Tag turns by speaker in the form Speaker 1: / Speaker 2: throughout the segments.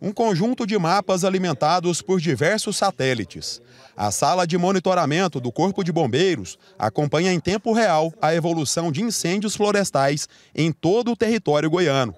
Speaker 1: um conjunto de mapas alimentados por diversos satélites. A sala de monitoramento do Corpo de Bombeiros acompanha em tempo real a evolução de incêndios florestais em todo o território goiano.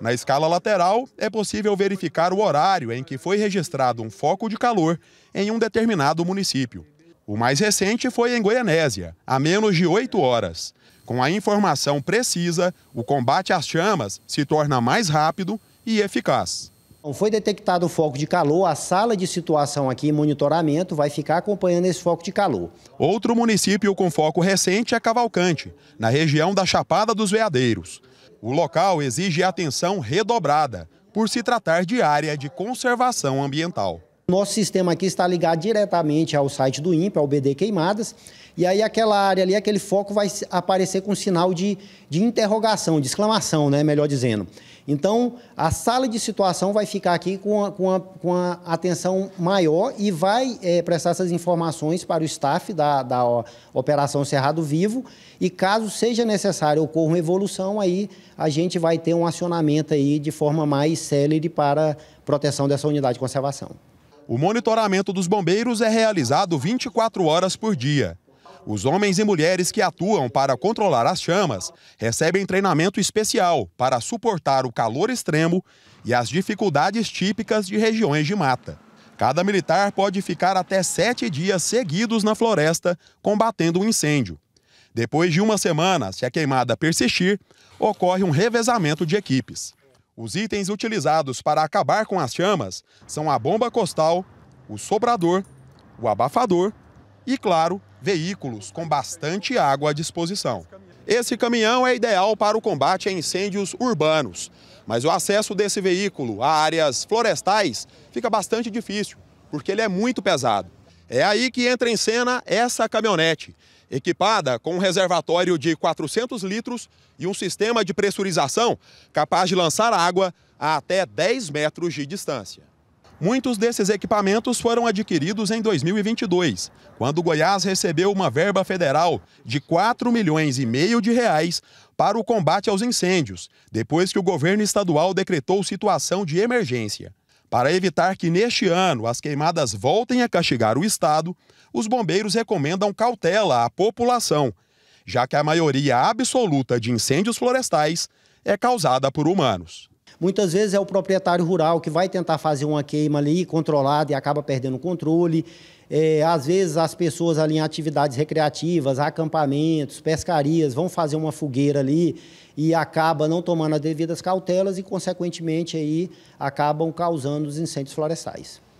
Speaker 1: Na escala lateral, é possível verificar o horário em que foi registrado um foco de calor em um determinado município. O mais recente foi em Goianésia, a menos de 8 horas. Com a informação precisa, o combate às chamas se torna mais rápido e eficaz.
Speaker 2: Foi detectado o foco de calor, a sala de situação aqui e monitoramento vai ficar
Speaker 1: acompanhando esse foco de calor. Outro município com foco recente é Cavalcante, na região da Chapada dos Veadeiros. O local exige atenção redobrada, por se tratar de área de conservação ambiental.
Speaker 2: Nosso sistema aqui está ligado diretamente ao site do INPE, ao BD Queimadas, e aí aquela área ali, aquele foco vai aparecer com sinal de, de interrogação, de exclamação, né, melhor dizendo. Então, a sala de situação vai ficar aqui com a, com a, com a atenção maior e vai é, prestar essas informações para o staff da, da ó, Operação Cerrado Vivo. E caso seja necessário ocorra uma evolução, aí a gente vai ter um acionamento aí de forma mais célere para proteção dessa unidade de conservação.
Speaker 1: O monitoramento dos bombeiros é realizado 24 horas por dia. Os homens e mulheres que atuam para controlar as chamas recebem treinamento especial para suportar o calor extremo e as dificuldades típicas de regiões de mata. Cada militar pode ficar até sete dias seguidos na floresta combatendo um incêndio. Depois de uma semana, se a queimada persistir, ocorre um revezamento de equipes. Os itens utilizados para acabar com as chamas são a bomba costal, o sobrador, o abafador e, claro, veículos com bastante água à disposição. Esse caminhão é ideal para o combate a incêndios urbanos, mas o acesso desse veículo a áreas florestais fica bastante difícil, porque ele é muito pesado. É aí que entra em cena essa caminhonete, equipada com um reservatório de 400 litros e um sistema de pressurização capaz de lançar água a até 10 metros de distância. Muitos desses equipamentos foram adquiridos em 2022, quando Goiás recebeu uma verba federal de 4 milhões e meio de reais para o combate aos incêndios, depois que o governo estadual decretou situação de emergência. Para evitar que neste ano as queimadas voltem a castigar o Estado, os bombeiros recomendam cautela à população, já que a maioria absoluta de incêndios florestais é causada por humanos.
Speaker 2: Muitas vezes é o proprietário rural que vai tentar fazer uma queima ali controlada e acaba perdendo o controle. É, às vezes as pessoas ali em atividades recreativas, acampamentos, pescarias, vão fazer uma fogueira ali e acaba não tomando as devidas cautelas e, consequentemente, aí acabam causando os incêndios florestais.